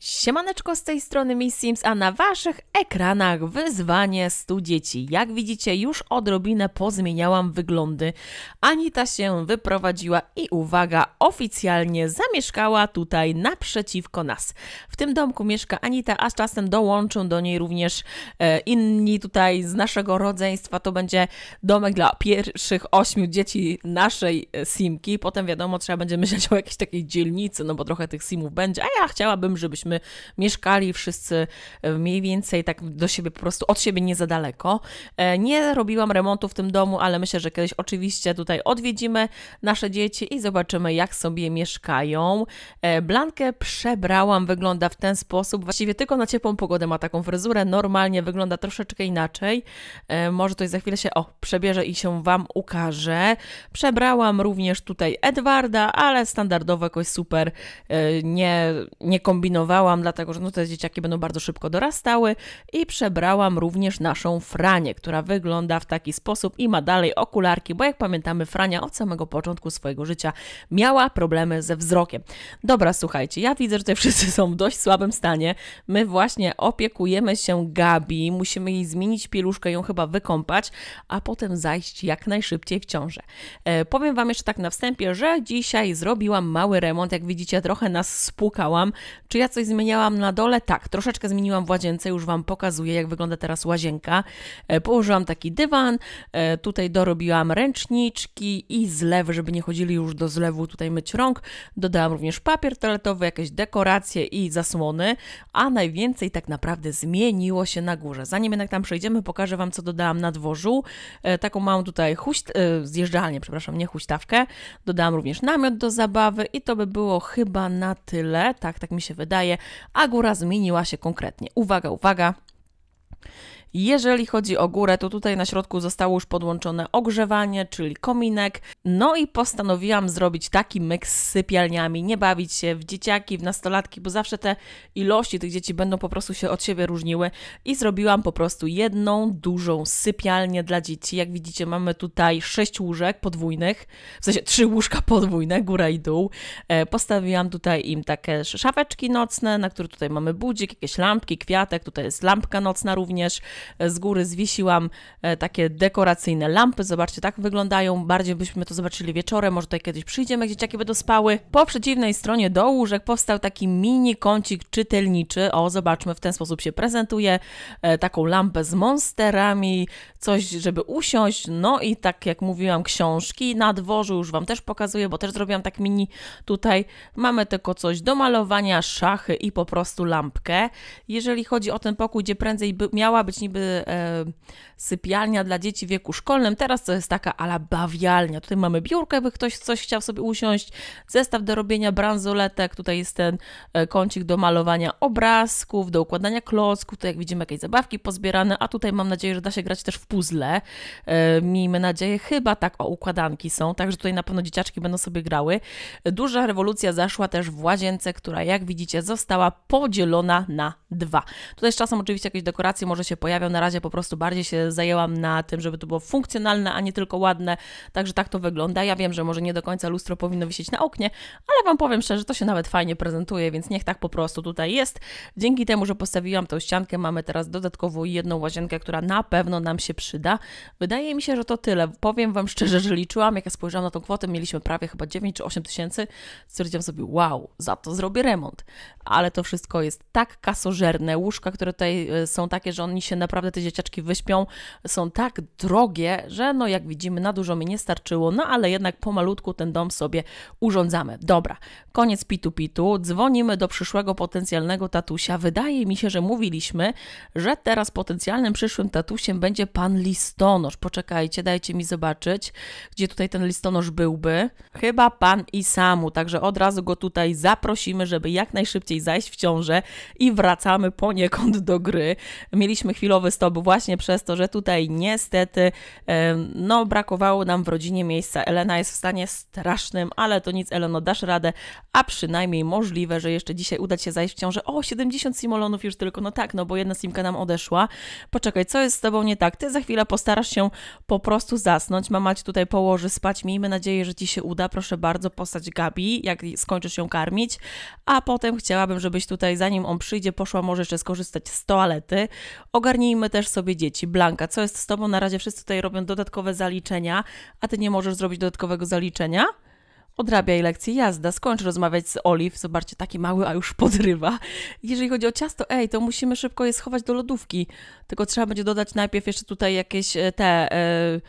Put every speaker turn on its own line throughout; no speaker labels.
Siemaneczko z tej strony Miss Sims, a na waszych ekranach wyzwanie 100 dzieci. Jak widzicie, już odrobinę pozmieniałam wyglądy. Anita się wyprowadziła i uwaga, oficjalnie zamieszkała tutaj naprzeciwko nas. W tym domku mieszka Anita, a z czasem dołączą do niej również e, inni tutaj z naszego rodzeństwa. To będzie domek dla pierwszych ośmiu dzieci naszej e, Simki. Potem wiadomo, trzeba będzie myśleć o jakiejś takiej dzielnicy, no bo trochę tych Simów będzie, a ja chciałabym, żebyśmy mieszkali wszyscy e, mniej więcej tak do siebie po prostu, od siebie nie za daleko. E, nie robiłam remontu w tym domu, ale myślę, że kiedyś oczywiście tutaj odwiedzimy nasze dzieci i zobaczymy, jak sobie mieszkają. E, blankę przebrałam, wygląda w ten sposób. Właściwie tylko na ciepłą pogodę ma taką fryzurę. Normalnie wygląda troszeczkę inaczej. Może to za chwilę się, o, przebierze i się Wam ukaże. Przebrałam również tutaj Edwarda, ale standardowo jakoś super nie, nie kombinowałam przebrałam, dlatego że no, te dzieciaki będą bardzo szybko dorastały i przebrałam również naszą Franię, która wygląda w taki sposób i ma dalej okularki, bo jak pamiętamy, Frania od samego początku swojego życia miała problemy ze wzrokiem. Dobra, słuchajcie, ja widzę, że tutaj wszyscy są w dość słabym stanie. My właśnie opiekujemy się Gabi, musimy jej zmienić pieluszkę, ją chyba wykąpać, a potem zajść jak najszybciej w ciążę. E, powiem Wam jeszcze tak na wstępie, że dzisiaj zrobiłam mały remont, jak widzicie, trochę nas spłukałam. Czy ja coś zmieniałam na dole? Tak, troszeczkę zmieniłam w łazience, już Wam pokazuję, jak wygląda teraz łazienka. E, położyłam taki dywan, e, tutaj dorobiłam ręczniczki i zlewy, żeby nie chodzili już do zlewu tutaj myć rąk. Dodałam również papier toaletowy, jakieś dekoracje i zasłony, a najwięcej tak naprawdę zmieniło się na górze. Zanim jednak tam przejdziemy, pokażę Wam, co dodałam na dworzu. E, taką mam tutaj huśt... zjeżdżalnię, przepraszam, nie huśtawkę. Dodałam również namiot do zabawy i to by było chyba na tyle, tak, tak mi się wydaje a góra zmieniła się konkretnie. Uwaga, uwaga. Jeżeli chodzi o górę, to tutaj na środku zostało już podłączone ogrzewanie, czyli kominek. No i postanowiłam zrobić taki myk z sypialniami, nie bawić się w dzieciaki, w nastolatki, bo zawsze te ilości tych dzieci będą po prostu się od siebie różniły i zrobiłam po prostu jedną dużą sypialnię dla dzieci. Jak widzicie, mamy tutaj sześć łóżek podwójnych, w sensie trzy łóżka podwójne, góra i dół. E, postawiłam tutaj im takie szafeczki nocne, na które tutaj mamy budzik, jakieś lampki, kwiatek, tutaj jest lampka nocna również z góry zwiesiłam e, takie dekoracyjne lampy. Zobaczcie, tak wyglądają. Bardziej byśmy to zobaczyli wieczorem, może tutaj kiedyś przyjdziemy, gdzie dzieciaki będą spały. Po przeciwnej stronie do łóżek powstał taki mini kącik czytelniczy. O, zobaczmy, w ten sposób się prezentuje. E, taką lampę z monsterami, coś, żeby usiąść. No i tak jak mówiłam, książki na dworzu już Wam też pokazuję, bo też zrobiłam tak mini tutaj. Mamy tylko coś do malowania, szachy i po prostu lampkę. Jeżeli chodzi o ten pokój, gdzie prędzej by, miała być niby niby e, sypialnia dla dzieci w wieku szkolnym, teraz to jest taka ala bawialnia. Tutaj mamy biurkę, by ktoś coś chciał sobie usiąść, zestaw do robienia bransoletek, tutaj jest ten e, kącik do malowania obrazków, do układania klocków, tutaj jak widzimy jakieś zabawki pozbierane, a tutaj mam nadzieję, że da się grać też w puzzle. E, miejmy nadzieję, chyba tak o układanki są, także tutaj na pewno dzieciaczki będą sobie grały. Duża rewolucja zaszła też w łazience, która jak widzicie została podzielona na dwa. Tutaj z czasem oczywiście jakieś dekoracje może się pojawić, pojawią. Na razie po prostu bardziej się zajęłam na tym, żeby to było funkcjonalne, a nie tylko ładne. Także tak to wygląda. Ja wiem, że może nie do końca lustro powinno wisieć na oknie, ale Wam powiem szczerze, to się nawet fajnie prezentuje, więc niech tak po prostu tutaj jest. Dzięki temu, że postawiłam tą ściankę, mamy teraz dodatkowo jedną łazienkę, która na pewno nam się przyda. Wydaje mi się, że to tyle. Powiem Wam szczerze, że liczyłam, jak ja spojrzałam na tą kwotę, mieliśmy prawie chyba 9 czy 8 tysięcy. Stwierdziłam sobie, wow, za to zrobię remont. Ale to wszystko jest tak kasożerne. Łóżka, które tutaj e, są takie, że oni się na naprawdę te dzieciaczki wyśpią, są tak drogie, że no jak widzimy na dużo mi nie starczyło, no ale jednak pomalutku ten dom sobie urządzamy. Dobra, koniec pitu pitu, dzwonimy do przyszłego potencjalnego tatusia. Wydaje mi się, że mówiliśmy, że teraz potencjalnym przyszłym tatusiem będzie pan listonosz. Poczekajcie, dajcie mi zobaczyć, gdzie tutaj ten listonosz byłby. Chyba pan i samu. także od razu go tutaj zaprosimy, żeby jak najszybciej zajść w ciążę i wracamy poniekąd do gry. Mieliśmy chwilę finansowy stop właśnie przez to, że tutaj niestety e, no, brakowało nam w rodzinie miejsca. Elena jest w stanie strasznym, ale to nic, Eleno, dasz radę, a przynajmniej możliwe, że jeszcze dzisiaj uda ci się zajść w ciążę. O, 70 simolonów już tylko, no tak, no bo jedna simka nam odeszła. Poczekaj, co jest z tobą nie tak? Ty za chwilę postarasz się po prostu zasnąć. Mama ci tutaj położy spać. Miejmy nadzieję, że ci się uda. Proszę bardzo, postać Gabi, jak skończysz ją karmić. A potem chciałabym, żebyś tutaj, zanim on przyjdzie, poszła może jeszcze skorzystać z toalety. Ogarnij Wyrównijmy też sobie dzieci. Blanka, co jest z tobą? Na razie wszyscy tutaj robią dodatkowe zaliczenia, a ty nie możesz zrobić dodatkowego zaliczenia? odrabiaj lekcję jazda, skończ rozmawiać z Oliw, zobaczcie, taki mały, a już podrywa. Jeżeli chodzi o ciasto, ej, to musimy szybko je schować do lodówki, tylko trzeba będzie dodać najpierw jeszcze tutaj jakieś e, te... Yy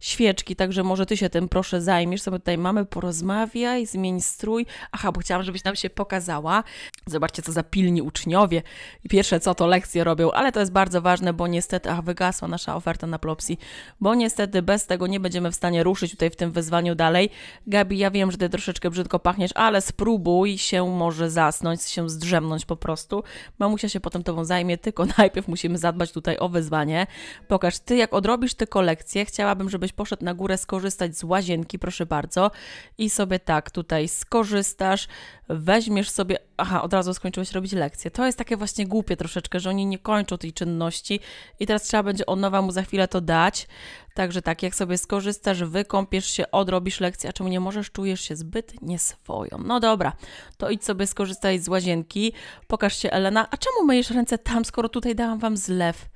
świeczki, także może ty się tym proszę zajmiesz, sobie tutaj mamy, porozmawiaj, zmień strój. Aha, bo chciałam, żebyś nam się pokazała. Zobaczcie, co za pilni uczniowie. Pierwsze co, to lekcje robią, ale to jest bardzo ważne, bo niestety, ach, wygasła nasza oferta na plopsy, bo niestety bez tego nie będziemy w stanie ruszyć tutaj w tym wyzwaniu dalej. Gabi, ja wiem, że ty troszeczkę brzydko pachniesz, ale spróbuj się może zasnąć, się zdrzemnąć po prostu. Mamusia się potem tobą zajmie, tylko najpierw musimy zadbać tutaj o wyzwanie. Pokaż, ty jak odrobisz ty kolekcję. chciałabym, żebyś ktoś poszedł na górę skorzystać z łazienki, proszę bardzo, i sobie tak tutaj skorzystasz, weźmiesz sobie. Aha, od razu skończyłeś robić lekcję. To jest takie właśnie głupie troszeczkę, że oni nie kończą tej czynności i teraz trzeba będzie od nowa mu za chwilę to dać. Także tak, jak sobie skorzystasz, wykąpiesz się, odrobisz lekcję, a czemu nie możesz, czujesz się zbyt nieswoją. No dobra, to idź sobie skorzystaj z łazienki, pokaż się Elena. A czemu myjesz ręce tam, skoro tutaj dałam wam zlew?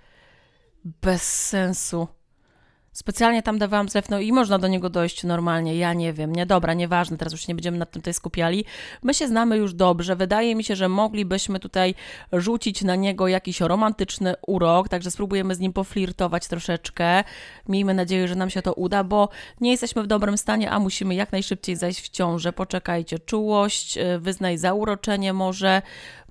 Bez sensu. Specjalnie tam dawałam no i można do niego dojść normalnie. Ja nie wiem, nie dobra, nieważne, teraz już nie będziemy nad tym tutaj skupiali. My się znamy już dobrze. Wydaje mi się, że moglibyśmy tutaj rzucić na niego jakiś romantyczny urok, także spróbujemy z nim poflirtować troszeczkę. Miejmy nadzieję, że nam się to uda, bo nie jesteśmy w dobrym stanie, a musimy jak najszybciej zajść w ciążę. Poczekajcie, czułość, y, wyznaj zauroczenie może.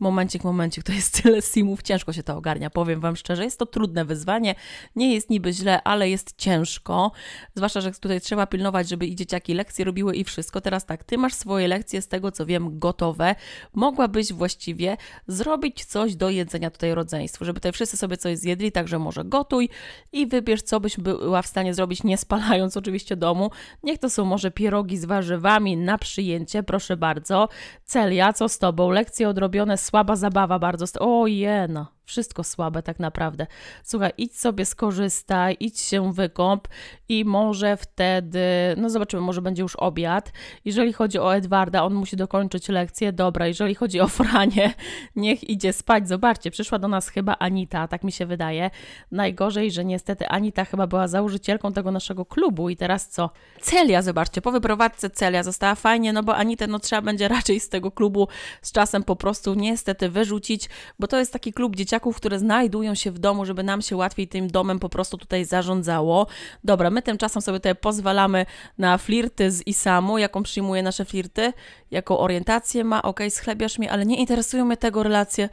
Momencik, momencik, to jest tyle simów, ciężko się to ogarnia, powiem Wam szczerze. Jest to trudne wyzwanie, nie jest niby źle, ale jest ciężko. Zwłaszcza, że tutaj trzeba pilnować, żeby i dzieciaki lekcje robiły i wszystko. Teraz tak, Ty masz swoje lekcje, z tego co wiem, gotowe. Mogłabyś właściwie zrobić coś do jedzenia tutaj rodzeństwu, żeby tutaj wszyscy sobie coś zjedli, także może gotuj i wybierz, co byś była w stanie zrobić, nie spalając oczywiście domu. Niech to są może pierogi z warzywami na przyjęcie, proszę bardzo. Celia, co z Tobą? Lekcje odrobione, słaba zabawa bardzo. O jena wszystko słabe tak naprawdę. Słuchaj, idź sobie skorzystaj, idź się wykąp i może wtedy, no zobaczymy, może będzie już obiad. Jeżeli chodzi o Edwarda, on musi dokończyć lekcję, dobra. Jeżeli chodzi o Franie, niech idzie spać. Zobaczcie, przyszła do nas chyba Anita, tak mi się wydaje. Najgorzej, że niestety Anita chyba była założycielką tego naszego klubu i teraz co? Celia, zobaczcie, po wyprowadzce Celia została fajnie, no bo Anitę no trzeba będzie raczej z tego klubu z czasem po prostu niestety wyrzucić, bo to jest taki klub gdzie dzieciaków, które znajdują się w domu, żeby nam się łatwiej tym domem po prostu tutaj zarządzało. Dobra, my tymczasem sobie tutaj pozwalamy na flirty z Isamu, jaką przyjmuje nasze flirty, jaką orientację ma, okej, schlebiasz mnie, ale nie interesują mnie tego relacje.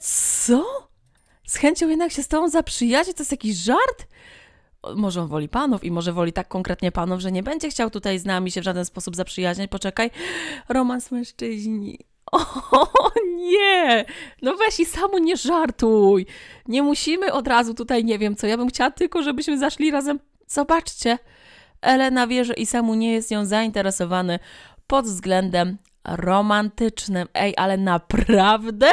Co? Z chęcią jednak się z tobą zaprzyjaźnić? To jest jakiś żart? może on woli panów i może woli tak konkretnie panów, że nie będzie chciał tutaj z nami się w żaden sposób zaprzyjaźniać. Poczekaj, romans mężczyźni. O nie! No weź i samo nie żartuj. Nie musimy od razu tutaj nie wiem co. Ja bym chciała tylko, żebyśmy zaszli razem. Zobaczcie. Elena wie, że Isamu nie jest nią zainteresowany pod względem romantycznym. Ej, ale naprawdę?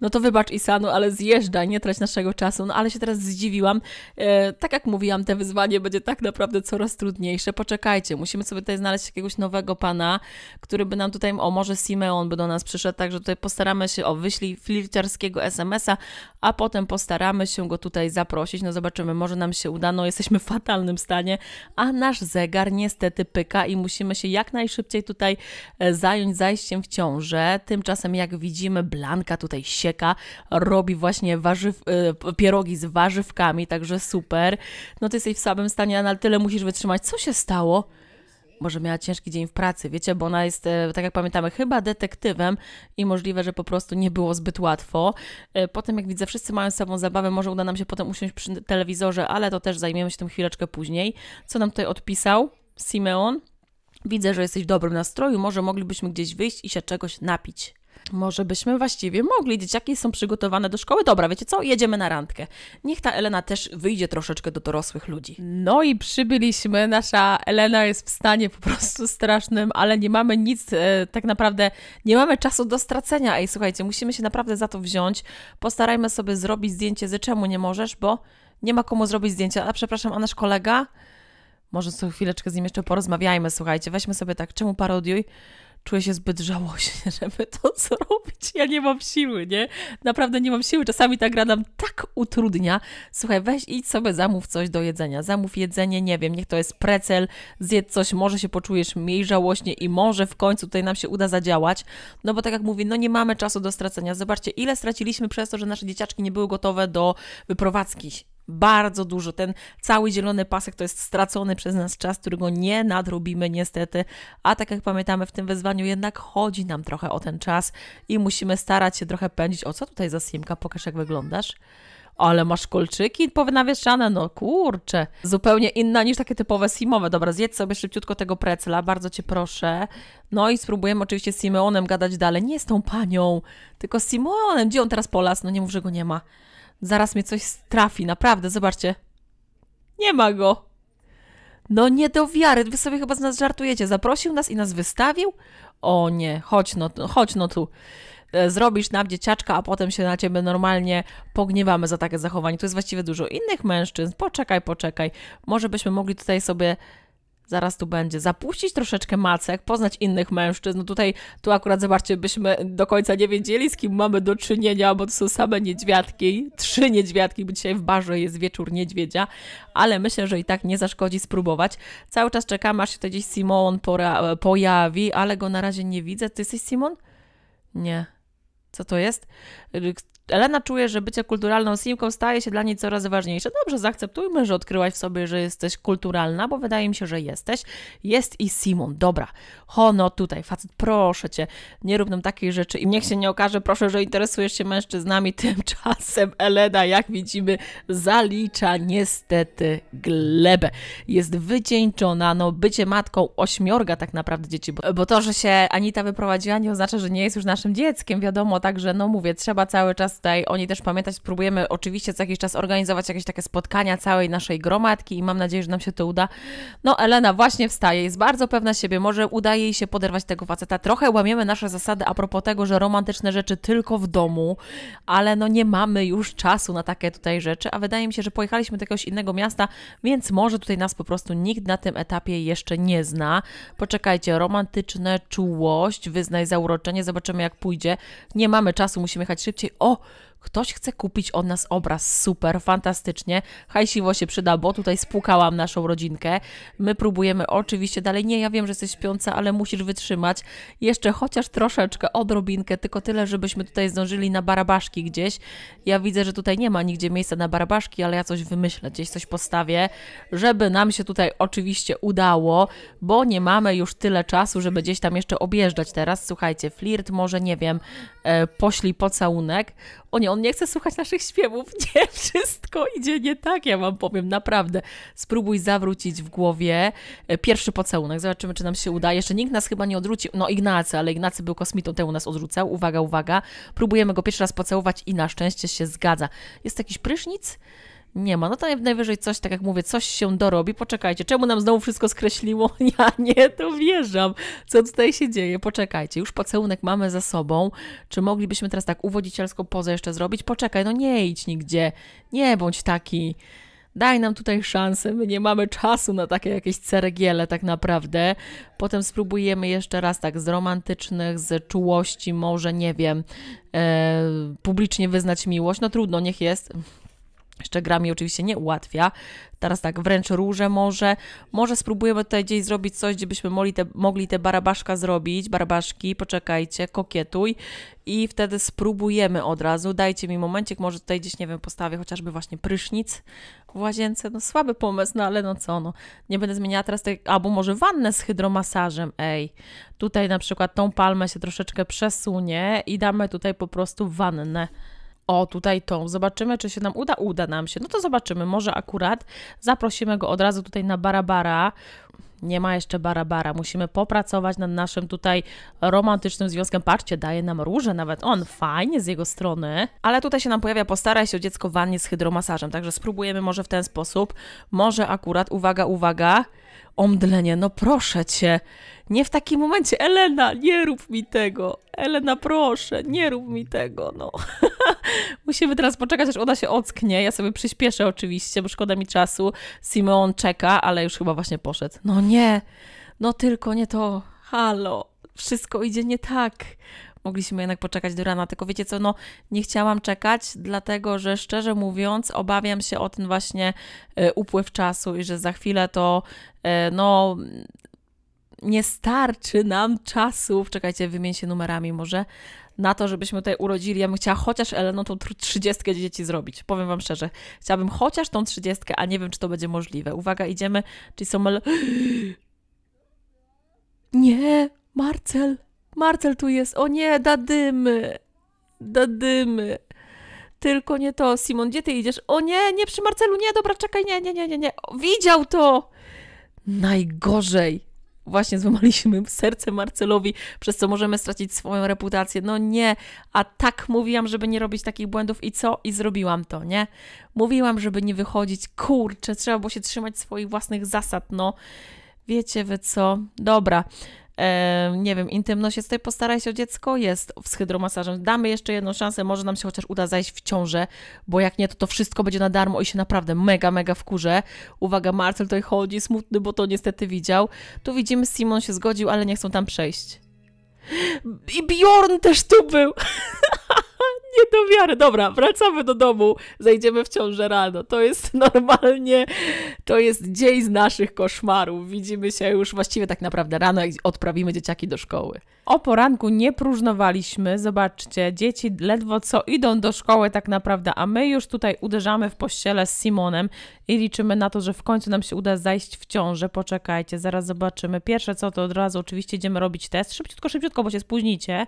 no to wybacz Isanu, ale zjeżdżaj, nie trać naszego czasu. No ale się teraz zdziwiłam. E, tak jak mówiłam, te wyzwanie będzie tak naprawdę coraz trudniejsze. Poczekajcie, musimy sobie tutaj znaleźć jakiegoś nowego pana, który by nam tutaj, o może Simeon by do nas przyszedł, także tutaj postaramy się, o wyślij flirciarskiego SMS-a, a potem postaramy się go tutaj zaprosić. No zobaczymy, może nam się uda, no jesteśmy w fatalnym stanie, a nasz zegar niestety pyka i musimy się jak najszybciej tutaj e, zająć zajściem w ciążę. Tymczasem jak widzimy, Blanka tutaj robi właśnie warzyw, y, pierogi z warzywkami, także super. No ty jesteś w słabym stanie, ale tyle musisz wytrzymać. Co się stało? może miała ciężki dzień w pracy, wiecie, bo ona jest, e, tak jak pamiętamy, chyba detektywem i możliwe, że po prostu nie było zbyt łatwo. E, potem, jak widzę, wszyscy mają sobą zabawę, może uda nam się potem usiąść przy telewizorze, ale to też zajmiemy się tym chwileczkę później. Co nam tutaj odpisał Simeon? Widzę, że jesteś w dobrym nastroju, może moglibyśmy gdzieś wyjść i się czegoś napić może byśmy właściwie mogli. Dzieciaki są przygotowane do szkoły. Dobra, wiecie co? Jedziemy na randkę. Niech ta Elena też wyjdzie troszeczkę do dorosłych ludzi. No i przybyliśmy. Nasza Elena jest w stanie po prostu strasznym, ale nie mamy nic e, tak naprawdę, nie mamy czasu do stracenia. Ej, słuchajcie, musimy się naprawdę za to wziąć. Postarajmy sobie zrobić zdjęcie ze czemu nie możesz, bo nie ma komu zrobić zdjęcia. A przepraszam, a nasz kolega? Może co chwileczkę z nim jeszcze porozmawiajmy, słuchajcie. Weźmy sobie tak, czemu parodiuj? czuję się zbyt żałośnie, żeby to zrobić. Ja nie mam siły, nie? Naprawdę nie mam siły. Czasami ta gra nam tak utrudnia. Słuchaj, weź idź sobie, zamów coś do jedzenia. Zamów jedzenie, nie wiem, niech to jest precel, zjedz coś, może się poczujesz mniej żałośnie i może w końcu tutaj nam się uda zadziałać. No bo tak jak mówię, no nie mamy czasu do stracenia. Zobaczcie, ile straciliśmy przez to, że nasze dzieciaczki nie były gotowe do wyprowadzki bardzo dużo. Ten cały zielony pasek to jest stracony przez nas czas, którego nie nadrobimy niestety. A tak jak pamiętamy, w tym wezwaniu jednak chodzi nam trochę o ten czas i musimy starać się trochę pędzić. O co tutaj za simka? Pokaż jak wyglądasz. Ale masz kolczyki powynawieszane, no kurczę. Zupełnie inna niż takie typowe simowe. Dobra, zjedz sobie szybciutko tego precla, bardzo cię proszę. No i spróbujemy oczywiście z Simeonem gadać dalej. Nie z tą panią, tylko z Simeonem. Gdzie on teraz polas? No nie mów, że go nie ma. Zaraz mnie coś trafi, naprawdę, zobaczcie. Nie ma go. No nie do wiary, wy sobie chyba z nas żartujecie. Zaprosił nas i nas wystawił? O nie, chodź no, chodź no tu. E, zrobisz nam dzieciaczka, a potem się na ciebie normalnie pogniewamy za takie zachowanie. Tu jest właściwie dużo innych mężczyzn. Poczekaj, poczekaj. Może byśmy mogli tutaj sobie zaraz tu będzie, zapuścić troszeczkę macek, poznać innych mężczyzn. No tutaj, tu akurat zobaczcie, byśmy do końca nie wiedzieli, z kim mamy do czynienia, bo to są same niedźwiadki, trzy niedźwiadki, bo dzisiaj w barze jest wieczór niedźwiedzia, ale myślę, że i tak nie zaszkodzi spróbować. Cały czas czekam, aż się tutaj gdzieś Simon e, pojawi, ale go na razie nie widzę. Ty jesteś Simon? Nie. Co to jest? Elena czuje, że bycie kulturalną simką staje się dla niej coraz ważniejsze. Dobrze, zaakceptujmy, że odkryłaś w sobie, że jesteś kulturalna, bo wydaje mi się, że jesteś. Jest i Simon, dobra. Hono tutaj, facet, proszę cię, nie rób nam takiej rzeczy i niech się nie okaże, proszę, że interesujesz się mężczyznami. Tymczasem Elena, jak widzimy, zalicza niestety glebę. Jest wycieńczona, no bycie matką ośmiorga tak naprawdę dzieci, bo, bo to, że się Anita wyprowadziła nie oznacza, że nie jest już naszym dzieckiem, wiadomo, także no mówię, trzeba cały czas Was tutaj o niej też pamiętać. Spróbujemy oczywiście co jakiś czas organizować jakieś takie spotkania całej naszej gromadki i mam nadzieję, że nam się to uda. No, Elena właśnie wstaje, jest bardzo pewna siebie, może udaje jej się poderwać tego faceta. Trochę łamiemy nasze zasady a propos tego, że romantyczne rzeczy tylko w domu, ale no nie mamy już czasu na takie tutaj rzeczy, a wydaje mi się, że pojechaliśmy do jakiegoś innego miasta, więc może tutaj nas po prostu nikt na tym etapie jeszcze nie zna. Poczekajcie, romantyczne czułość, wyznaj zauroczenie, zobaczymy jak pójdzie. Nie mamy czasu, musimy jechać szybciej. O, Ktoś chce kupić od nas obraz, super, fantastycznie. Hajsiwo się przyda, bo tutaj spłukałam naszą rodzinkę. My próbujemy oczywiście dalej. Nie, ja wiem, że jesteś śpiąca, ale musisz wytrzymać. Jeszcze chociaż troszeczkę, odrobinkę, tylko tyle, żebyśmy tutaj zdążyli na barabaszki gdzieś. Ja widzę, że tutaj nie ma nigdzie miejsca na barabaszki, ale ja coś wymyślę, gdzieś coś postawię, żeby nam się tutaj oczywiście udało, bo nie mamy już tyle czasu, żeby gdzieś tam jeszcze objeżdżać teraz. Słuchajcie, flirt, może nie wiem, e, pośli pocałunek o nie, on nie chce słuchać naszych śpiewów. Nie, wszystko idzie nie tak, ja wam powiem, naprawdę. Spróbuj zawrócić w głowie e, pierwszy pocałunek, zobaczymy, czy nam się uda. Jeszcze nikt nas chyba nie odrzucił. No Ignacy, ale Ignacy był kosmitą, temu nas odrzucał. Uwaga, uwaga. Próbujemy go pierwszy raz pocałować i na szczęście się zgadza. Jest jakiś prysznic? nie ma. No to najwyżej coś, tak jak mówię, coś się dorobi. Poczekajcie, czemu nam znowu wszystko skreśliło? Ja nie to wierzam. Co tutaj się dzieje? Poczekajcie, już pocałunek mamy za sobą. Czy moglibyśmy teraz tak uwodzicielską pozę jeszcze zrobić? Poczekaj, no nie idź nigdzie. Nie bądź taki. Daj nam tutaj szansę, my nie mamy czasu na takie jakieś ceregiele tak naprawdę. Potem spróbujemy jeszcze raz tak z romantycznych, z czułości, może nie wiem, e, publicznie wyznać miłość. No trudno, niech jest. Jeszcze gra mi oczywiście nie ułatwia. Teraz tak, wręcz róże może. Może spróbujemy tutaj gdzieś zrobić coś, gdzie byśmy mogli te, mogli te barabaszka zrobić. Barabaszki, poczekajcie, kokietuj. I wtedy spróbujemy od razu. Dajcie mi momencik, może tutaj gdzieś, nie wiem, postawię chociażby właśnie prysznic w łazience. No słaby pomysł, no ale no co, no. Nie będę zmieniała teraz tej... Albo może wannę z hydromasażem, ej. Tutaj na przykład tą palmę się troszeczkę przesunie i damy tutaj po prostu wannę o tutaj tą, zobaczymy, czy się nam uda, uda nam się. No to zobaczymy, może akurat zaprosimy go od razu tutaj na Barabara. Nie ma jeszcze Barabara, musimy popracować nad naszym tutaj romantycznym związkiem. Patrzcie, daje nam róże nawet, on fajnie z jego strony. Ale tutaj się nam pojawia, postaraj się o dziecko w wannie z hydromasażem, także spróbujemy może w ten sposób. Może akurat, uwaga, uwaga, omdlenie, no proszę Cię, nie w takim momencie, Elena, nie rób mi tego, Elena, proszę, nie rób mi tego, no. Musimy teraz poczekać, aż ona się ocknie. Ja sobie przyspieszę oczywiście, bo szkoda mi czasu. Simon czeka, ale już chyba właśnie poszedł. No nie, no tylko nie to. Halo, wszystko idzie nie tak mogliśmy jednak poczekać do rana. Tylko wiecie co, no nie chciałam czekać, dlatego że szczerze mówiąc, obawiam się o ten właśnie e, upływ czasu i że za chwilę to e, no. Nie starczy nam czasu. Czekajcie, wymień się numerami może na to, żebyśmy tutaj urodzili. Ja bym chciała chociaż Eleną tą trzydziestkę dzieci zrobić. Powiem Wam szczerze, chciałabym chociaż tą trzydziestkę, a nie wiem, czy to będzie możliwe. Uwaga, idziemy. są mal? Nie, Marcel. Marcel tu jest. O nie, dadymy. Dadymy tylko nie to. Simon, gdzie ty idziesz? O nie, nie przy Marcelu, nie, dobra, czekaj, nie, nie, nie, nie, nie. Widział to! Najgorzej właśnie złamaliśmy serce Marcelowi, przez co możemy stracić swoją reputację. No nie, a tak mówiłam, żeby nie robić takich błędów i co? I zrobiłam to, nie? Mówiłam, żeby nie wychodzić. Kurczę, trzeba było się trzymać swoich własnych zasad, no. Wiecie wy co? Dobra nie wiem, intymność jest tutaj, postaraj się o dziecko, jest z hydromasażem. Damy jeszcze jedną szansę, może nam się chociaż uda zajść w ciążę, bo jak nie, to to wszystko będzie na darmo i się naprawdę mega, mega wkurze. Uwaga, Marcel tutaj chodzi, smutny, bo to niestety widział. Tu widzimy, Simon się zgodził, ale nie chcą tam przejść. I Bjorn też tu był! nie do wiary. Dobra, wracamy do domu, zejdziemy w ciążę rano. To jest normalnie, to jest dzień z naszych koszmarów. Widzimy się już właściwie tak naprawdę rano, jak odprawimy dzieciaki do szkoły. O poranku nie próżnowaliśmy, zobaczcie, dzieci ledwo co idą do szkoły tak naprawdę, a my już tutaj uderzamy w pościelę z Simonem i liczymy na to, że w końcu nam się uda zajść w ciążę. Poczekajcie, zaraz zobaczymy. Pierwsze co, to od razu oczywiście idziemy robić test. Szybciutko, szybciutko, bo się spóźnicie.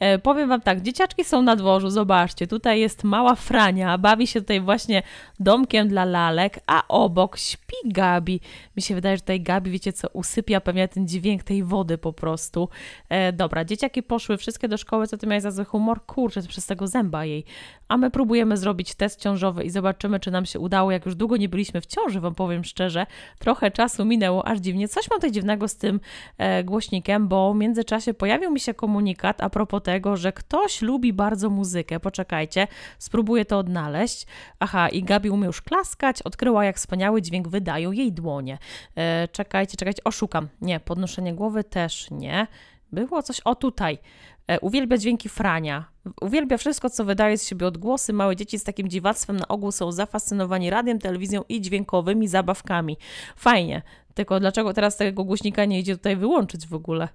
E, powiem Wam tak, dzieciaczki są na dworzu, zobaczcie, tutaj jest mała Frania, bawi się tutaj właśnie domkiem dla lalek, a obok śpi Gabi. Mi się wydaje, że tutaj Gabi, wiecie co, usypia pewnie ten dźwięk tej wody po prostu. E, dobra, dzieciaki poszły wszystkie do szkoły, co ty miałeś za zły humor? Kurczę, przez tego zęba jej. A my próbujemy zrobić test ciążowy i zobaczymy, czy nam się udało. Jak już długo nie byliśmy w ciąży, wam powiem szczerze, trochę czasu minęło, aż dziwnie. Coś mam tutaj dziwnego z tym e, głośnikiem, bo w międzyczasie pojawił mi się komunikat a propos tego, że ktoś lubi bardzo muzykę. Poczekajcie, spróbuję to odnaleźć. Aha, i Gabi umie już klaskać, odkryła jak wspaniały dźwięk wydają jej dłonie. E, czekajcie, czekajcie, oszukam. Nie, podnoszenie głowy też nie. Było coś, o tutaj, e, uwielbia dźwięki frania, uwielbia wszystko, co wydaje z siebie odgłosy. Małe dzieci z takim dziwactwem na ogół są zafascynowani radiem, telewizją i dźwiękowymi zabawkami. Fajnie, tylko dlaczego teraz tego głośnika nie idzie tutaj wyłączyć w ogóle?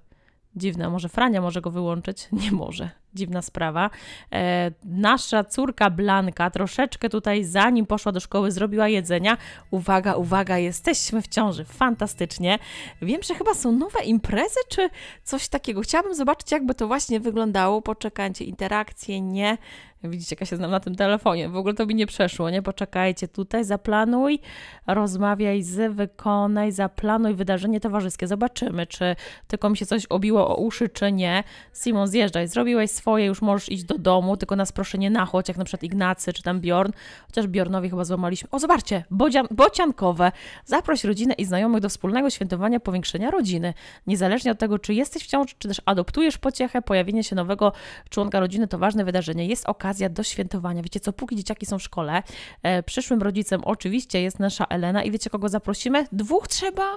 Dziwne, może frania może go wyłączyć? Nie może dziwna sprawa. E, nasza córka Blanka troszeczkę tutaj, zanim poszła do szkoły, zrobiła jedzenia. Uwaga, uwaga, jesteśmy w ciąży. Fantastycznie. Wiem, że chyba są nowe imprezy, czy coś takiego. Chciałabym zobaczyć, jakby to właśnie wyglądało. Poczekajcie, interakcje nie. Widzicie, jaka się znam na tym telefonie. W ogóle to mi nie przeszło, nie? Poczekajcie tutaj, zaplanuj, rozmawiaj z, wykonaj, zaplanuj wydarzenie towarzyskie. Zobaczymy, czy tylko mi się coś obiło o uszy, czy nie. Simon, zjeżdżaj, zrobiłeś swoje, już możesz iść do domu, tylko nas proszę nie nachodź, jak na przykład Ignacy czy tam Bjorn, chociaż Bjornowi chyba złamaliśmy. O, zobaczcie, bodzian, bociankowe. Zaproś rodzinę i znajomych do wspólnego świętowania powiększenia rodziny. Niezależnie od tego, czy jesteś w ciąży, czy też adoptujesz pociechę, pojawienie się nowego członka rodziny to ważne wydarzenie. Jest okazja do świętowania. Wiecie co, póki dzieciaki są w szkole, e, przyszłym rodzicem oczywiście jest nasza Elena i wiecie kogo zaprosimy? Dwóch trzeba?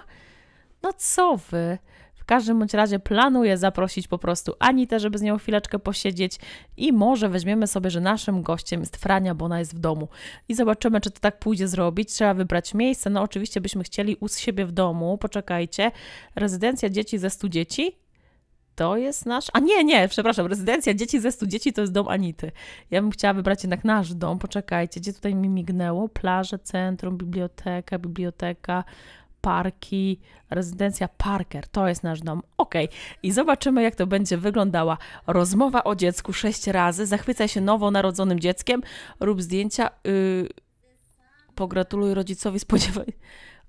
No co wy? każdym bądź razie planuję zaprosić po prostu Anitę, żeby z nią chwileczkę posiedzieć i może weźmiemy sobie, że naszym gościem jest Frania, bo ona jest w domu. I zobaczymy, czy to tak pójdzie zrobić. Trzeba wybrać miejsce. No oczywiście byśmy chcieli u siebie w domu. Poczekajcie. Rezydencja dzieci ze 100 dzieci to jest nasz. A nie, nie, przepraszam, rezydencja dzieci ze 100 dzieci to jest dom Anity. Ja bym chciała wybrać jednak nasz dom. Poczekajcie, gdzie tutaj mi mignęło? Plaże, centrum, biblioteka, biblioteka, parki, rezydencja Parker. To jest nasz dom. Okej, I zobaczymy, jak to będzie wyglądała. Rozmowa o dziecku sześć razy. Zachwycaj się nowo narodzonym dzieckiem. Rób zdjęcia. Yy, pogratuluj rodzicowi spodziewań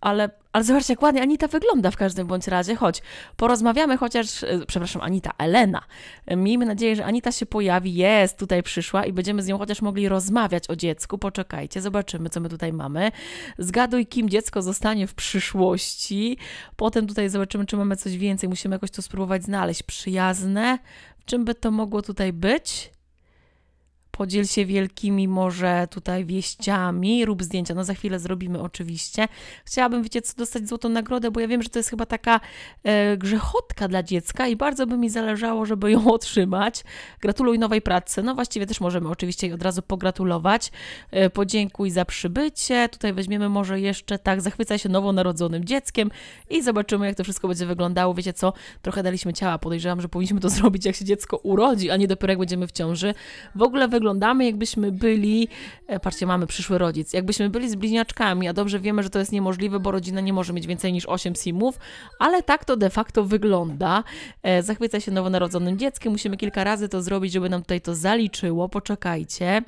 ale, ale zobaczcie, jak ładnie Anita wygląda w każdym bądź razie. Chodź, porozmawiamy chociaż, e, przepraszam, Anita, Elena. E, miejmy nadzieję, że Anita się pojawi, jest, tutaj przyszła i będziemy z nią chociaż mogli rozmawiać o dziecku. Poczekajcie, zobaczymy, co my tutaj mamy. Zgaduj, kim dziecko zostanie w przyszłości. Potem tutaj zobaczymy, czy mamy coś więcej. Musimy jakoś to spróbować znaleźć. Przyjazne, czym by to mogło tutaj być? Podziel się wielkimi może tutaj wieściami, rób zdjęcia. No za chwilę zrobimy oczywiście. Chciałabym, wiecie co, dostać złotą nagrodę, bo ja wiem, że to jest chyba taka e, grzechotka dla dziecka i bardzo by mi zależało, żeby ją otrzymać. Gratuluj nowej pracy. No właściwie też możemy oczywiście jej od razu pogratulować. E, podziękuj za przybycie. Tutaj weźmiemy może jeszcze tak, zachwyca się nowonarodzonym dzieckiem i zobaczymy, jak to wszystko będzie wyglądało. Wiecie co, trochę daliśmy ciała. Podejrzewam, że powinniśmy to zrobić, jak się dziecko urodzi, a nie dopiero jak będziemy w ciąży. W ogóle wygląda wyglądamy, jakbyśmy byli, e, patrzcie, mamy przyszły rodzic, jakbyśmy byli z bliźniaczkami, a dobrze wiemy, że to jest niemożliwe, bo rodzina nie może mieć więcej niż 8 simów, ale tak to de facto wygląda. E, zachwyca się nowonarodzonym dzieckiem, musimy kilka razy to zrobić, żeby nam tutaj to zaliczyło, poczekajcie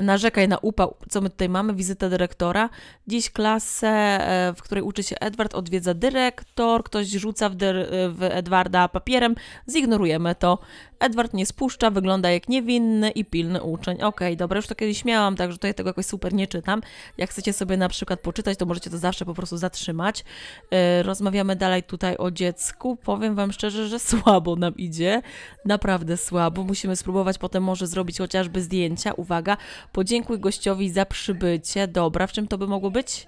narzekaj na upał, co my tutaj mamy, wizytę dyrektora. Dziś klasę, e, w której uczy się Edward, odwiedza dyrektor, ktoś rzuca w, dyr, w Edwarda papierem, zignorujemy to. Edward nie spuszcza, wygląda jak niewinny i pilny uczeń. Okej, okay, dobra, już to kiedyś miałam, także tutaj tego jakoś super nie czytam. Jak chcecie sobie na przykład poczytać, to możecie to zawsze po prostu zatrzymać. E, rozmawiamy dalej tutaj o dziecku. Powiem Wam szczerze, że słabo nam idzie. Naprawdę słabo. Musimy spróbować potem może zrobić chociażby zdjęcia. Uwaga, podziękuj gościowi za przybycie. Dobra, w czym to by mogło być?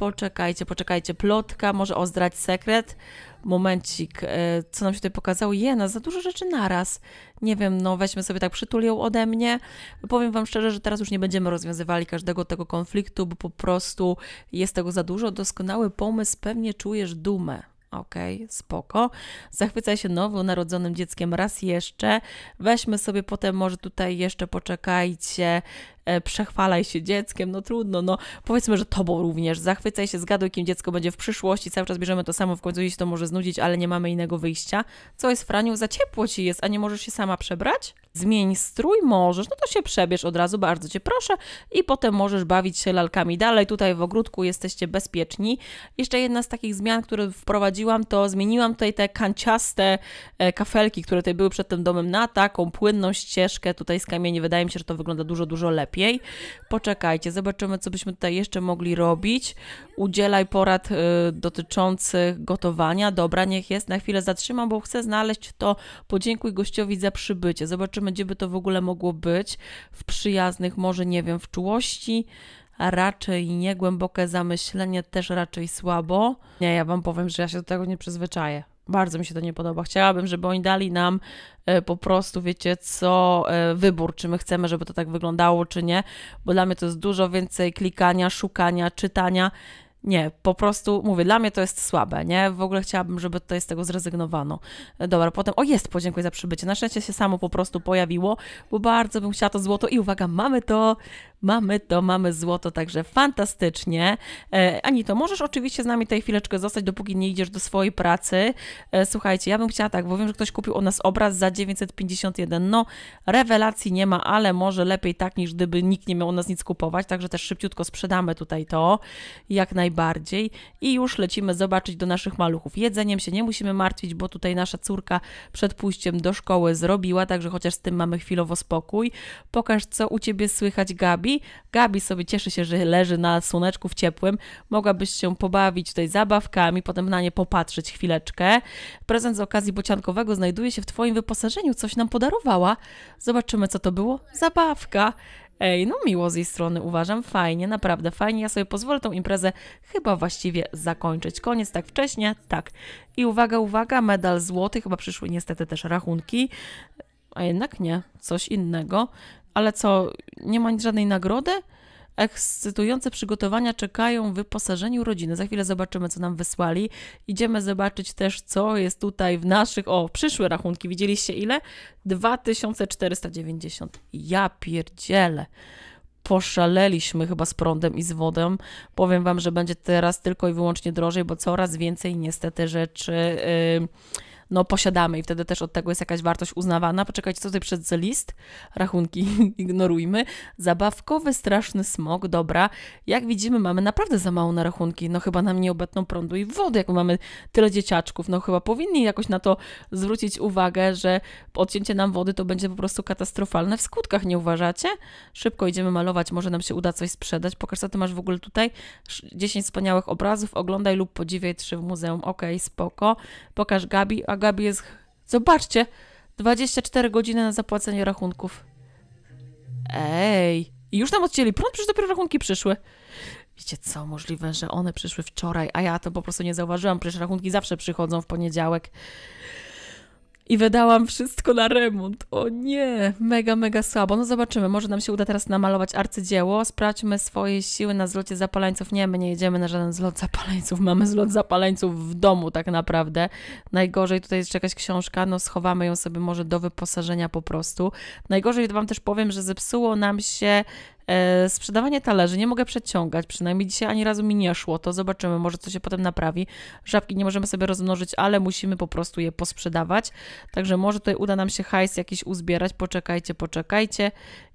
Poczekajcie, poczekajcie. Plotka, może ozdrać sekret. Momencik, e, co nam się tutaj pokazało? Jena, za dużo rzeczy naraz. Nie wiem, no weźmy sobie tak, przytulią ode mnie. Powiem Wam szczerze, że teraz już nie będziemy rozwiązywali każdego tego konfliktu, bo po prostu jest tego za dużo. Doskonały pomysł, pewnie czujesz dumę. Okej, okay, spoko. Zachwycaj się nowo narodzonym dzieckiem raz jeszcze. Weźmy sobie potem, może tutaj jeszcze poczekajcie, E, przechwalaj się dzieckiem, no trudno, no powiedzmy, że tobą również, zachwycaj się, zgaduj, kim dziecko będzie w przyszłości, cały czas bierzemy to samo, w końcu się to może znudzić, ale nie mamy innego wyjścia. Co jest, Franiu, za ciepło ci jest, a nie możesz się sama przebrać? Zmień strój, możesz, no to się przebierz od razu, bardzo cię proszę i potem możesz bawić się lalkami dalej, tutaj w ogródku jesteście bezpieczni. Jeszcze jedna z takich zmian, które wprowadziłam, to zmieniłam tutaj te kanciaste e, kafelki, które tutaj były przed tym domem na taką płynną ścieżkę tutaj z kamieni. Wydaje mi się, że to wygląda dużo, dużo lepiej lepiej. Poczekajcie, zobaczymy, co byśmy tutaj jeszcze mogli robić. Udzielaj porad y, dotyczących gotowania. Dobra, niech jest. Na chwilę zatrzymam, bo chcę znaleźć to. Podziękuj gościowi za przybycie. Zobaczymy, gdzie by to w ogóle mogło być. W przyjaznych, może nie wiem, w czułości raczej nie, głębokie zamyślenie też raczej słabo. Nie, ja wam powiem, że ja się do tego nie przyzwyczaję. Bardzo mi się to nie podoba. Chciałabym, żeby oni dali nam e, po prostu, wiecie co, e, wybór, czy my chcemy, żeby to tak wyglądało, czy nie, bo dla mnie to jest dużo więcej klikania, szukania, czytania. Nie, po prostu mówię, dla mnie to jest słabe, nie? W ogóle chciałabym, żeby tutaj z tego zrezygnowano. E, dobra, potem, o jest, podziękuję za przybycie. Na szczęście się samo po prostu pojawiło, bo bardzo bym chciała to złoto i uwaga, mamy to mamy to, mamy złoto, także fantastycznie. E, Ani to możesz oczywiście z nami tej chwileczkę zostać, dopóki nie idziesz do swojej pracy. E, słuchajcie, ja bym chciała tak, bo wiem, że ktoś kupił u nas obraz za 951. No, rewelacji nie ma, ale może lepiej tak, niż gdyby nikt nie miał u nas nic kupować, także też szybciutko sprzedamy tutaj to, jak najbardziej. I już lecimy zobaczyć do naszych maluchów. Jedzeniem się nie musimy martwić, bo tutaj nasza córka przed pójściem do szkoły zrobiła, także chociaż z tym mamy chwilowo spokój. Pokaż, co u Ciebie słychać, Gabi. Gabi. Gabi sobie cieszy się, że leży na słoneczku w ciepłym. Mogłabyś się pobawić tutaj zabawkami, potem na nie popatrzeć chwileczkę. Prezent z okazji bociankowego znajduje się w Twoim wyposażeniu. Coś nam podarowała. Zobaczymy, co to było. Zabawka. Ej, no miło z jej strony, uważam, fajnie, naprawdę fajnie. Ja sobie pozwolę tą imprezę chyba właściwie zakończyć. Koniec tak wcześnie, tak. I uwaga, uwaga, medal złoty, chyba przyszły niestety też rachunki, a jednak nie, coś innego. Ale co, nie ma żadnej nagrody? Ekscytujące przygotowania czekają w wyposażeniu rodziny. Za chwilę zobaczymy, co nam wysłali. Idziemy zobaczyć też, co jest tutaj w naszych. O, przyszłe rachunki. Widzieliście ile? 2490. Ja pierdzielę poszaleliśmy chyba z prądem i z wodą. Powiem Wam, że będzie teraz tylko i wyłącznie drożej, bo coraz więcej niestety rzeczy. Yy no, posiadamy i wtedy też od tego jest jakaś wartość uznawana. Poczekajcie, co tutaj przed list? Rachunki ignorujmy. Zabawkowy, straszny smog, dobra. Jak widzimy, mamy naprawdę za mało na rachunki, no chyba nam nie obetną prądu i wody, jak mamy tyle dzieciaczków, no chyba powinni jakoś na to zwrócić uwagę, że odcięcie nam wody to będzie po prostu katastrofalne w skutkach, nie uważacie? Szybko idziemy malować, może nam się uda coś sprzedać. Pokaż, co ty masz w ogóle tutaj. 10 wspaniałych obrazów, oglądaj lub podziwiaj trzy w muzeum. Okej, okay, spoko. Pokaż Gabi, a Gabi jest... Zobaczcie! 24 godziny na zapłacenie rachunków. Ej! I już nam odcięli prąd, przecież dopiero rachunki przyszły. Wiecie co, możliwe, że one przyszły wczoraj, a ja to po prostu nie zauważyłam, przecież rachunki zawsze przychodzą w poniedziałek i wydałam wszystko na remont. O nie, mega, mega słabo. No zobaczymy, może nam się uda teraz namalować arcydzieło. Sprawdźmy swoje siły na zlocie zapaleńców. Nie, my nie jedziemy na żaden zlot zapaleńców. Mamy zlot zapaleńców w domu tak naprawdę. Najgorzej tutaj jest jakaś książka, no schowamy ją sobie może do wyposażenia po prostu. Najgorzej wam też powiem, że zepsuło nam się E, sprzedawanie talerzy nie mogę przeciągać, przynajmniej dzisiaj ani razu mi nie szło, to zobaczymy, może coś się potem naprawi. Żabki nie możemy sobie rozmnożyć, ale musimy po prostu je posprzedawać, także może tutaj uda nam się hajs jakiś uzbierać, poczekajcie, poczekajcie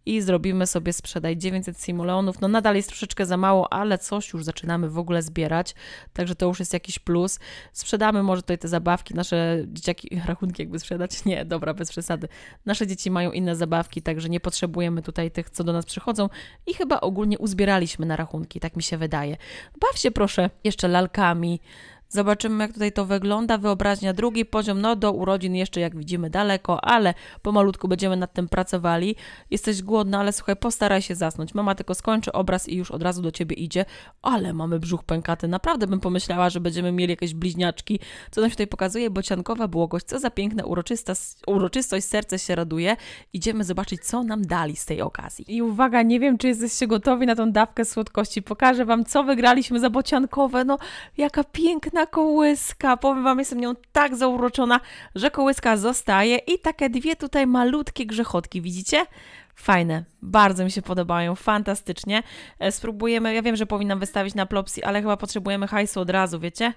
i zrobimy sobie sprzedaj 900 simoleonów. No nadal jest troszeczkę za mało, ale coś już zaczynamy w ogóle zbierać, także to już jest jakiś plus. Sprzedamy może tutaj te zabawki, nasze dzieciaki, rachunki jakby sprzedać? Nie, dobra, bez przesady. Nasze dzieci mają inne zabawki, także nie potrzebujemy tutaj tych, co do nas przychodzą i chyba ogólnie uzbieraliśmy na rachunki, tak mi się wydaje. Baw się proszę jeszcze lalkami, Zobaczymy, jak tutaj to wygląda. Wyobraźnia drugi poziom, no do urodzin jeszcze, jak widzimy, daleko, ale pomalutku będziemy nad tym pracowali. Jesteś głodna, ale słuchaj, postaraj się zasnąć. Mama tylko skończy obraz i już od razu do ciebie idzie. Ale mamy brzuch pękaty. Naprawdę bym pomyślała, że będziemy mieli jakieś bliźniaczki. Co nam się tutaj pokazuje? Bociankowa błogość. Co za piękna uroczysta, uroczystość, serce się raduje. Idziemy zobaczyć, co nam dali z tej okazji. I uwaga, nie wiem, czy jesteście gotowi na tą dawkę słodkości. Pokażę wam, co wygraliśmy za bociankowe. No, jaka piękna kołyska, powiem Wam, jestem nią tak zauroczona, że kołyska zostaje i takie dwie tutaj malutkie grzechotki, widzicie? Fajne, bardzo mi się podobają, fantastycznie. E, spróbujemy, ja wiem, że powinnam wystawić na Plopsy, ale chyba potrzebujemy hajsu od razu, wiecie?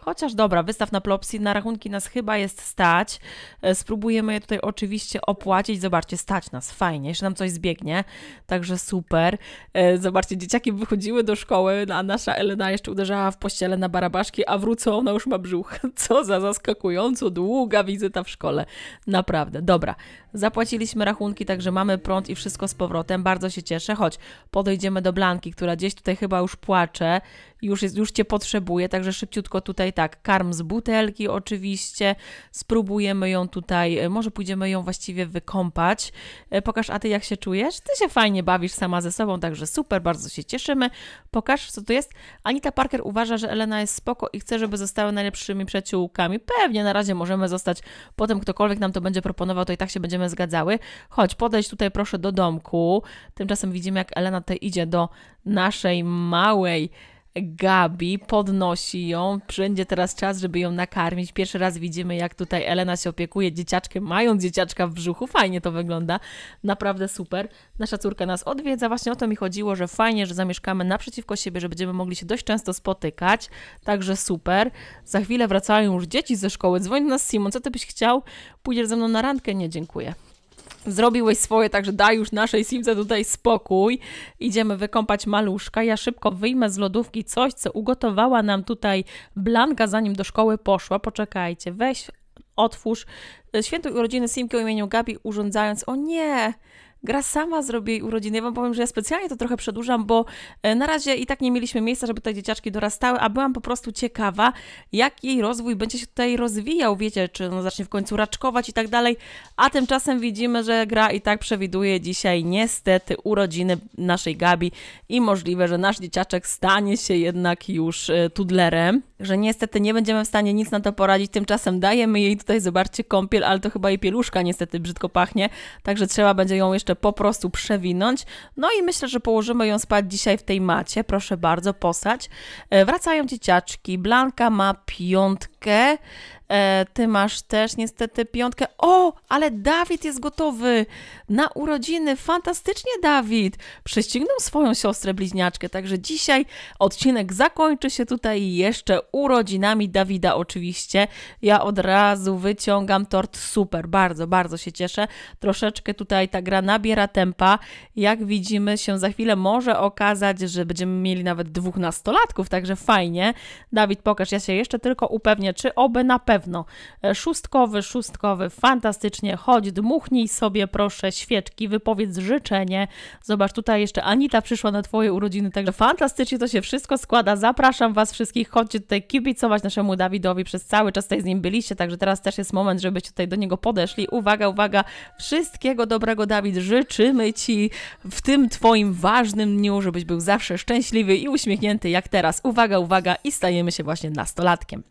Chociaż dobra, wystaw na Plopsi, na rachunki nas chyba jest stać. E, spróbujemy je tutaj oczywiście opłacić. Zobaczcie, stać nas, fajnie, jeszcze nam coś zbiegnie, także super. E, zobaczcie, dzieciaki wychodziły do szkoły, a nasza Elena jeszcze uderzała w pościelę na barabaszki, a wrócą, ona już ma brzuch. Co za zaskakująco długa wizyta w szkole. Naprawdę, dobra. Zapłaciliśmy rachunki, także mamy prąd i wszystko z powrotem. Bardzo się cieszę. Chodź, podejdziemy do Blanki, która gdzieś tutaj chyba już płacze. Już, jest, już Cię potrzebuje, także szybciutko tutaj tak, karm z butelki oczywiście. Spróbujemy ją tutaj, e, może pójdziemy ją właściwie wykąpać. E, pokaż, a Ty jak się czujesz? Ty się fajnie bawisz sama ze sobą, także super, bardzo się cieszymy. Pokaż, co to jest. Anita Parker uważa, że Elena jest spoko i chce, żeby zostały najlepszymi przyjaciółkami. Pewnie na razie możemy zostać, potem ktokolwiek nam to będzie proponował, to i tak się będziemy będziemy zgadzały. Chodź, podejdź tutaj proszę do domku. Tymczasem widzimy, jak Elena tutaj idzie do naszej małej Gabi podnosi ją. wszędzie teraz czas, żeby ją nakarmić. Pierwszy raz widzimy, jak tutaj Elena się opiekuje dzieciaczkiem, mając dzieciaczka w brzuchu. Fajnie to wygląda. Naprawdę super. Nasza córka nas odwiedza. Właśnie o to mi chodziło, że fajnie, że zamieszkamy naprzeciwko siebie, że będziemy mogli się dość często spotykać. Także super. Za chwilę wracają już dzieci ze szkoły. Dzwoń do nas Simon, co ty byś chciał? Pójdziesz ze mną na randkę? Nie, dziękuję. Zrobiłeś swoje, także daj już naszej Simce tutaj spokój. Idziemy wykąpać maluszka. Ja szybko wyjmę z lodówki coś, co ugotowała nam tutaj Blanka, zanim do szkoły poszła. Poczekajcie, weź, otwórz. Świętuj urodziny Simki o imieniu Gabi, urządzając. O nie! gra sama zrobi jej urodziny. Ja wam powiem, że ja specjalnie to trochę przedłużam, bo e, na razie i tak nie mieliśmy miejsca, żeby te dzieciaczki dorastały, a byłam po prostu ciekawa, jak jej rozwój będzie się tutaj rozwijał, wiecie, czy ona zacznie w końcu raczkować i tak dalej, a tymczasem widzimy, że gra i tak przewiduje dzisiaj niestety urodziny naszej Gabi i możliwe, że nasz dzieciaczek stanie się jednak już e, tudlerem, że niestety nie będziemy w stanie nic na to poradzić, tymczasem dajemy jej tutaj, zobaczcie, kąpiel, ale to chyba jej pieluszka niestety brzydko pachnie, także trzeba będzie ją jeszcze po prostu przewinąć. No i myślę, że położymy ją spać dzisiaj w tej macie. Proszę bardzo, posać. E, wracają dzieciaczki. Blanka ma piątkę piątkę. E, ty masz też niestety piątkę. O, ale Dawid jest gotowy na urodziny. Fantastycznie, Dawid. Prześcignął swoją siostrę bliźniaczkę. Także dzisiaj odcinek zakończy się tutaj jeszcze urodzinami Dawida oczywiście. Ja od razu wyciągam tort. Super, bardzo, bardzo się cieszę. Troszeczkę tutaj ta gra nabiera tempa. Jak widzimy się za chwilę może okazać, że będziemy mieli nawet dwóch nastolatków, także fajnie. Dawid, pokaż, ja się jeszcze tylko upewnię, pytanie, czy oby na pewno. E, szóstkowy, szóstkowy, fantastycznie, chodź, dmuchnij sobie proszę świeczki, wypowiedz życzenie. Zobacz, tutaj jeszcze Anita przyszła na Twoje urodziny, także fantastycznie to się wszystko składa. Zapraszam Was wszystkich, chodźcie tutaj kibicować naszemu Dawidowi, przez cały czas tutaj z nim byliście, także teraz też jest moment, żebyście tutaj do niego podeszli. Uwaga, uwaga, wszystkiego dobrego Dawid, życzymy Ci w tym Twoim ważnym dniu, żebyś był zawsze szczęśliwy i uśmiechnięty jak teraz. Uwaga, uwaga i stajemy się właśnie nastolatkiem.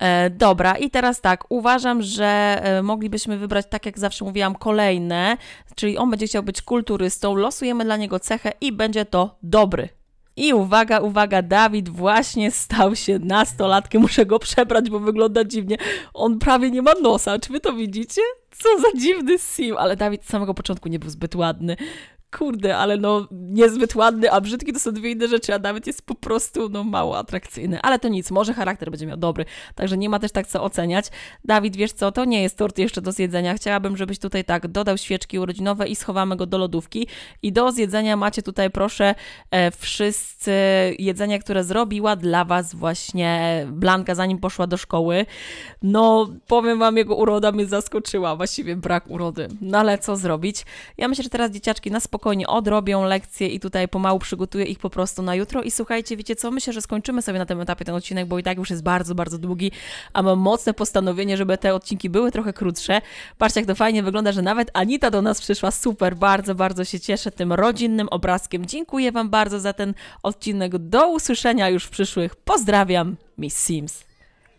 E, dobra, i teraz tak, uważam, że e, moglibyśmy wybrać, tak jak zawsze mówiłam, kolejne, czyli on będzie chciał być kulturystą, losujemy dla niego cechę i będzie to dobry. I uwaga, uwaga, Dawid właśnie stał się nastolatkiem. Muszę go przebrać, bo wygląda dziwnie. On prawie nie ma nosa. Czy wy to widzicie? Co za dziwny sim. Ale Dawid z samego początku nie był zbyt ładny kurde, ale no niezbyt ładny, a brzydki to są dwie inne rzeczy, a nawet jest po prostu no mało atrakcyjny. Ale to nic, może charakter będzie miał dobry, także nie ma też tak co oceniać. Dawid, wiesz co, to nie jest tort jeszcze do zjedzenia. Chciałabym, żebyś tutaj tak dodał świeczki urodzinowe i schowamy go do lodówki. I do zjedzenia macie tutaj, proszę, e, wszyscy jedzenie, które zrobiła dla Was właśnie Blanka, zanim poszła do szkoły. No, powiem Wam, jego uroda mnie zaskoczyła, właściwie brak urody. No ale co zrobić? Ja myślę, że teraz dzieciaczki na spokojnie spokojnie odrobią lekcje i tutaj pomału przygotuję ich po prostu na jutro. I słuchajcie, wiecie co, myślę, że skończymy sobie na tym etapie ten odcinek, bo i tak już jest bardzo, bardzo długi, a mam mocne postanowienie, żeby te odcinki były trochę krótsze. Patrzcie, jak to fajnie wygląda, że nawet Anita do nas przyszła, super, bardzo, bardzo się cieszę tym rodzinnym obrazkiem. Dziękuję Wam bardzo za ten odcinek, do usłyszenia już w przyszłych. Pozdrawiam, Miss Sims.